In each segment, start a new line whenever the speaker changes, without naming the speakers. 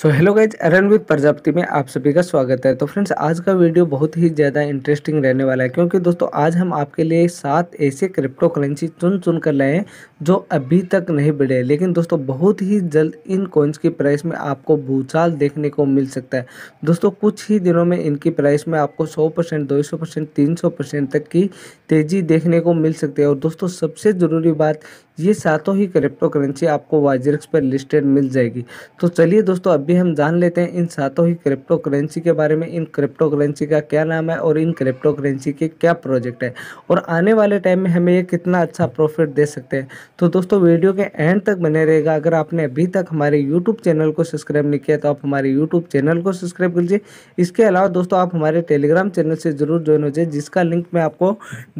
so hello guys Aran with Prajapati में आप सभी का स्वागत है तो फ्रेंड्स आज का वीडियो बहुत ही ज़्यादा इंटरेस्टिंग रहने वाला है क्योंकि दोस्तों आज हम आपके लिए सात ऐसे क्रिप्टो करेंसी चुन चुन कर लाए हैं जो अभी तक नहीं बढ़े लेकिन दोस्तों बहुत ही जल्द इन कॉइन्स की प्राइस में आपको भूचाल देखने को मिल सकता है दोस्तों कुछ ही दिनों में इनकी प्राइस में आपको 100 परसेंट दो सौ परसेंट तीन सौ परसेंट तक की तेज़ी देखने को मिल सकती है और दोस्तों सबसे ज़रूरी बात ये सातों ही क्रिप्टो करेंसी आपको वाइजरक्स पर लिस्टेड मिल जाएगी तो चलिए दोस्तों अभी हम जान लेते हैं इन सातों ही क्रिप्टो करेंसी के बारे में इन क्रिप्टो करेंसी का क्या नाम है और इन क्रिप्टो करेंसी के क्या प्रोजेक्ट है और आने वाले टाइम में हमें ये कितना अच्छा प्रॉफिट दे सकते हैं तो दोस्तों वीडियो के एंड तक बने रहेगा अगर आपने अभी तक हमारे यूट्यूब चैनल को सब्सक्राइब नहीं किया तो आप हमारे यूट्यूब चैनल को सब्सक्राइब कीजिए इसके अलावा दोस्तों आप हमारे टेलीग्राम चैनल से जरूर ज्वाइन हो जाए जिसका लिंक मैं आपको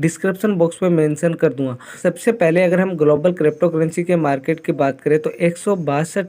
डिस्क्रिप्शन बॉक्स में मैंशन कर दूंगा सबसे पहले अगर हम ग्लोबल क्रिप्टो करेंसी के मार्केट की बात करें तो एक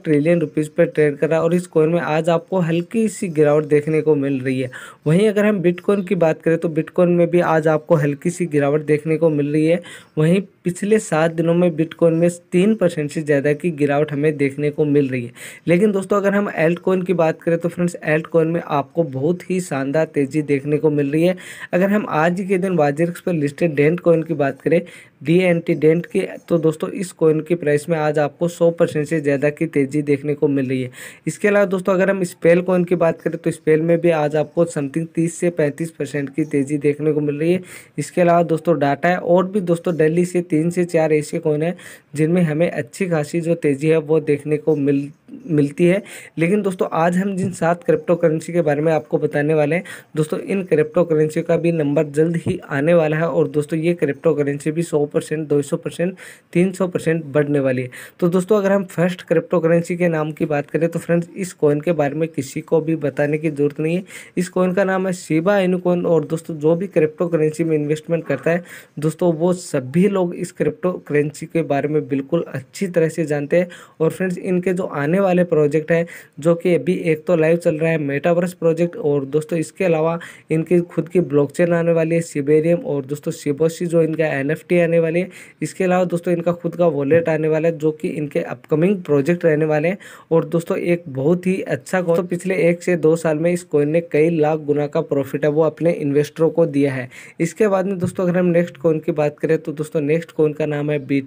ट्रिलियन रुपीज़ पर ट्रेड करा और इस कॉइन में आज आपको हल्की सी गिरावट देखने को मिल रही है वहीं अगर हम बिटकॉइन की बात करें तो बिटकॉइन में भी आज आपको हल्की सी गिरावट देखने को मिल रही है वहीं पिछले सात दिनों में बिटकॉइन में तीन परसेंट से ज़्यादा की गिरावट हमें देखने को मिल रही है लेकिन दोस्तों अगर हम एल्ट कॉइन की बात करें तो फ्रेंड्स एल्ट कॉइन में आपको बहुत ही शानदार तेज़ी देखने को मिल रही है अगर हम आज के दिन बाजेक्स पर लिस्टेड डेंट कॉइन की बात करें डी एंटीडेंट की तो दोस्तों इस कॉइन की प्राइस में आज आपको सौ परसेंट से ज़्यादा की तेज़ी देखने को मिल रही है इसके अलावा दोस्तों अगर हम स्पेल कॉइन की बात करें तो स्पेल में भी आज आपको समथिंग तीस से पैंतीस परसेंट की तेज़ी देखने को मिल रही है इसके अलावा दोस्तों डाटा है और भी दोस्तों डेली से तीन से चार ऐसे कॉइन है जिनमें हमें अच्छी खासी जो तेज़ी है वो देखने को मिल मिलती है लेकिन दोस्तों आज हम जिन सात क्रिप्टो करेंसी के बारे में आपको बताने वाले हैं दोस्तों इन क्रिप्टो करेंसी का भी नंबर जल्द ही आने वाला है और दोस्तों ये क्रिप्टो करेंसी भी सौ परसेंट दो सौ परसेंट तीन सौ परसेंट बढ़ने वाली है तो दोस्तों अगर हम फर्स्ट क्रिप्टो करेंसी के नाम की बात करें तो फ्रेंड्स इस कॉइन के बारे में किसी को भी बताने की ज़रूरत नहीं है इस कॉइन का नाम है शिबा इनु और दोस्तों जो भी क्रिप्टो करेंसी में इन्वेस्टमेंट करता है दोस्तों वो सभी लोग इस क्रिप्टो करेंसी के बारे में बिल्कुल अच्छी तरह से जानते हैं और फ्रेंड्स इनके जो आने वाले प्रोजेक्ट है जो कि अभी एक तो लाइव चल रहा है मेटावर्स प्रोजेक्ट और दोस्तों इसके अलावा इनकी खुद की ब्लॉकचेन आने वाली है सिबेरियम और दोस्तों शिबोशी जो इनका एन आने वाली है इसके अलावा दोस्तों इनका खुद का वॉलेट आने वाला है जो कि इनके अपकमिंग प्रोजेक्ट रहने वाले हैं और दोस्तों एक बहुत ही अच्छा तो पिछले एक से दो साल में इस कोइन ने कई लाख गुना का प्रॉफिट है वो अपने इन्वेस्टरों को दिया है इसके बाद में दोस्तों अगर हम नेक्स्ट कोइन की बात करें तो दोस्तों नेक्स्ट कोइन का नाम है बी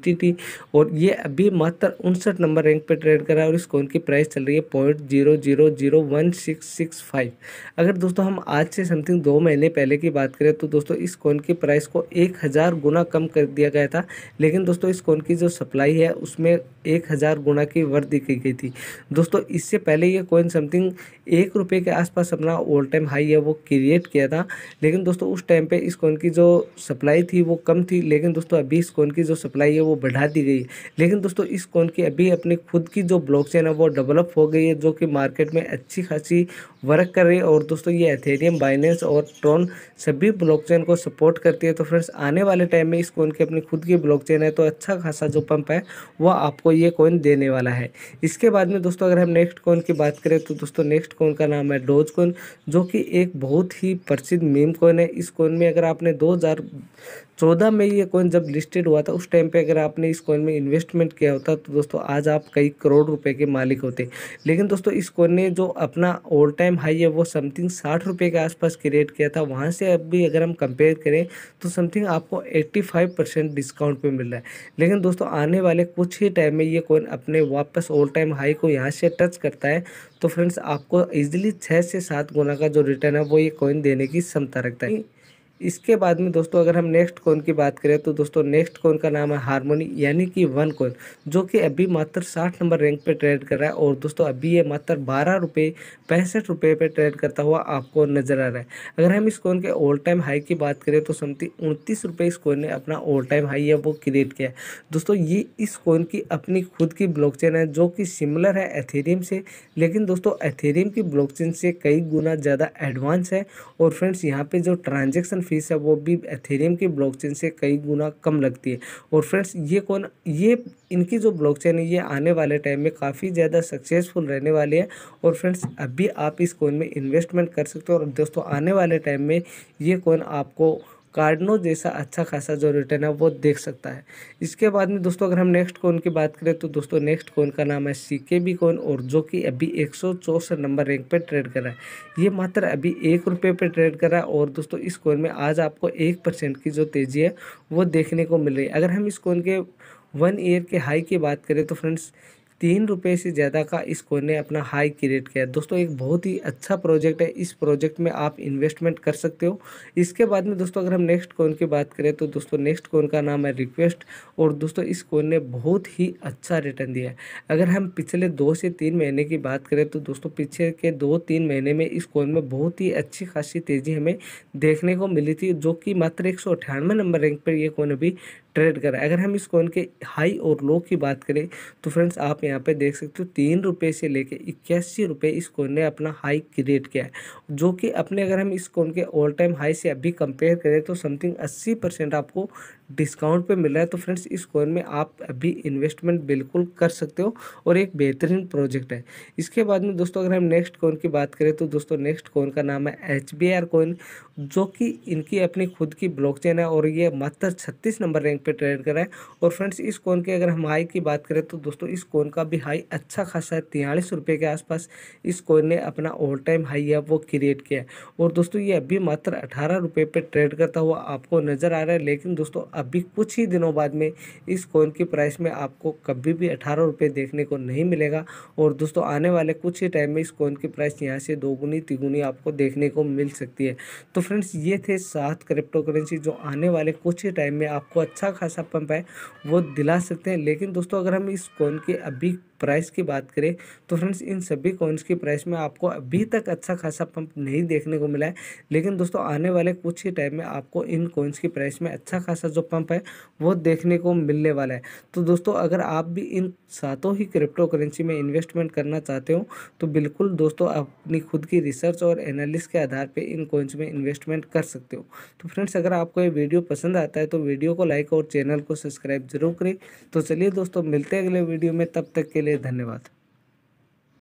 और ये अभी मात्र उनसठ नंबर रैंक पर ट्रेड कर रहा है और इस कॉइन उनकी प्राइस चल रही है point zero zero zero one six six five अगर दोस्तों हम आज से समथिंग दो महीने पहले की बात करें तो दोस्तों इस कॉइन की प्राइस को एक हज़ार गुना कम कर दिया गया था लेकिन दोस्तों इस कॉइन की जो सप्लाई है उसमें एक हज़ार गुना की वृद्धि की गई थी दोस्तों इससे पहले ये कॉइन समथिंग एक रुपये के आसपास अपना ओल्ड टाइम हाई है वो क्रिएट किया था लेकिन दोस्तों उस टाइम पर इस कॉइन की जो सप्लाई थी वो कम थी लेकिन दोस्तों अभी इस कॉइन की जो सप्लाई है वो बढ़ा दी गई लेकिन दोस्तों इस कॉइन की अभी अपनी खुद की जो ब्लॉक है वो डेवलप हो गई है जो कि मार्केट में अच्छी खासी वर्क कर रही है और दोस्तों ये एथेरियम बाइनेंस और ट्रोन सभी ब्लॉकचेन को सपोर्ट करती है तो फ्रेंड्स आने वाले टाइम में इस कोइन की अपनी खुद की ब्लॉकचेन है तो अच्छा खासा जो पंप है वह आपको ये कोइन देने वाला है इसके बाद में दोस्तों अगर हम नेक्स्ट कोइन की बात करें तो दोस्तों नेक्स्ट कोइन का नाम है डोज कोइन जो कि एक बहुत ही प्रसिद्ध मीम कोइन है इस कोइन में अगर आपने दो चौदह में ये कॉइन जब लिस्टेड हुआ था उस टाइम पे अगर आपने इस कॉइन में इन्वेस्टमेंट किया होता तो दोस्तों आज आप कई करोड़ रुपए के मालिक होते लेकिन दोस्तों इस कॉइन ने जो अपना ऑल टाइम हाई है वो समथिंग साठ रुपये के आसपास क्रिएट किया था वहाँ से अब भी अगर हम कंपेयर करें तो समथिंग आपको एट्टी फाइव परसेंट डिस्काउंट पर मिल रहा है लेकिन दोस्तों आने वाले कुछ ही टाइम में ये कॉइन अपने वापस ऑल टाइम हाई को यहाँ से टच करता है तो फ्रेंड्स आपको ईजिली छः से सात गुना का जो रिटर्न है वो ये कॉइन देने की क्षमता रखता है इसके बाद में दोस्तों अगर हम नेक्स्ट कॉइन की बात करें तो दोस्तों नेक्स्ट कोन का नाम है हारमोनी यानी कि वन कोन जो कि अभी मात्र साठ नंबर रैंक पे ट्रेड कर रहा है और दोस्तों अभी ये मात्र बारह रुपये पैंसठ रुपये पर ट्रेड करता हुआ आपको नज़र आ रहा है अगर हम इस कॉइन के ऑल टाइम हाई की बात करें तो समथिंग उनतीस रुपये इस कोन ने अपना ऑल टाइम हाई है वो क्रिएट किया है दोस्तों ये इस कोन की अपनी खुद की ब्लॉक है जो कि सिमिलर है एथेरियम से लेकिन दोस्तों एथेरियम की ब्लॉक से कई गुना ज़्यादा एडवांस है और फ्रेंड्स यहाँ पर जो ट्रांजेक्शन फीस है वो भी एथेरियम की ब्लॉकचेन से कई गुना कम लगती है और फ्रेंड्स ये कौन ये इनकी जो ब्लॉकचेन है ये आने वाले टाइम में काफ़ी ज़्यादा सक्सेसफुल रहने वाली है और फ्रेंड्स अभी आप इस कोइन में इन्वेस्टमेंट कर सकते हो और दोस्तों आने वाले टाइम में ये कोइन आपको कार्डनो जैसा अच्छा खासा जो रिटर्न है वो देख सकता है इसके बाद में दोस्तों अगर हम नेक्स्ट कौन की बात करें तो दोस्तों नेक्स्ट कौन का नाम है सी के बी कॉइन और जो कि अभी एक नंबर रैंक पर ट्रेड कर रहा है ये मात्र अभी एक रुपये पर ट्रेड कर रहा है और दोस्तों इस कोन में आज आपको एक परसेंट की जो तेज़ी है वो देखने को मिल रही है अगर हम इस कोन के वन ईयर के हाई की बात करें तो फ्रेंड्स तीन रुपये से ज़्यादा का इस कोइन ने अपना हाई क्रिएट किया दोस्तों एक बहुत ही अच्छा प्रोजेक्ट है इस प्रोजेक्ट में आप इन्वेस्टमेंट कर सकते हो इसके बाद में दोस्तों अगर हम नेक्स्ट कोइन की बात करें तो दोस्तों नेक्स्ट कोइन का नाम है रिक्वेस्ट और दोस्तों इस कोइन ने बहुत ही अच्छा रिटर्न दिया है अगर हम पिछले दो से तीन महीने की बात करें तो दोस्तों पीछे के दो तीन महीने में इस कोइन में बहुत ही अच्छी खासी तेज़ी हमें देखने को मिली थी जो कि मात्र एक नंबर रैंक पर यह कोइन अभी ट्रेड कर रहा है अगर हम इस कॉइन के हाई और लो की बात करें तो फ्रेंड्स आप यहाँ पे देख सकते हो तीन रुपये से लेके इक्यासी रुपये इस कॉइन ने अपना हाई क्रिएट किया है जो कि अपने अगर हम इस कॉइन के ऑल टाइम हाई से अभी कंपेयर करें तो समथिंग अस्सी परसेंट आपको डिस्काउंट पे मिल रहा है तो फ्रेंड्स इस कॉइन में आप अभी इन्वेस्टमेंट बिल्कुल कर सकते हो और एक बेहतरीन प्रोजेक्ट है इसके बाद में दोस्तों अगर हम नेक्स्ट कॉइन की बात करें तो दोस्तों नेक्स्ट कॉइन का नाम है एच बी आर कॉइन जो कि इनकी अपनी खुद की ब्लॉकचेन है और ये मात्र छत्तीस नंबर रैंक पे ट्रेड कर रहा है और फ्रेंड्स इस कोन की अगर हम हाई की बात करें तो दोस्तों इस कोन का भी हाई अच्छा खासा है तिहालीस रुपये के आसपास इस कॉइन ने अपना ऑल टाइम हाई है वो क्रिएट किया है और दोस्तों ये अभी मात्र अठारह रुपये पर ट्रेड करता हुआ आपको नज़र आ रहा है लेकिन दोस्तों अभी कुछ ही दिनों बाद में इस कॉइन की प्राइस में आपको कभी भी अठारह रुपये देखने को नहीं मिलेगा और दोस्तों आने वाले कुछ ही टाइम में इस कॉइन की प्राइस यहाँ से दोगुनी तिगुनी आपको देखने को मिल सकती है तो फ्रेंड्स ये थे सात क्रिप्टो करेंसी जो आने वाले कुछ ही टाइम में आपको अच्छा खासा पंप है वो दिला सकते हैं लेकिन दोस्तों अगर हम इस कोन के अभी प्राइस की बात करें तो फ्रेंड्स इन सभी कॉइन्स की प्राइस में आपको अभी तक अच्छा खासा पंप नहीं देखने को मिला है लेकिन दोस्तों आने वाले कुछ ही टाइम में आपको इन कॉइन्स की प्राइस में अच्छा खासा जो पंप है वो देखने को मिलने वाला है तो दोस्तों अगर आप भी इन सातों ही क्रिप्टो करेंसी में इन्वेस्टमेंट करना चाहते हो तो बिल्कुल दोस्तों अपनी खुद की रिसर्च और एनालिस के आधार पर इन कॉइन्स में इन्वेस्टमेंट कर सकते हो तो फ्रेंड्स अगर आपको ये वीडियो पसंद आता है तो वीडियो को लाइक और चैनल को सब्सक्राइब जरूर करें तो चलिए दोस्तों मिलते हैं अगले वीडियो में तब तक के लिए धन्यवाद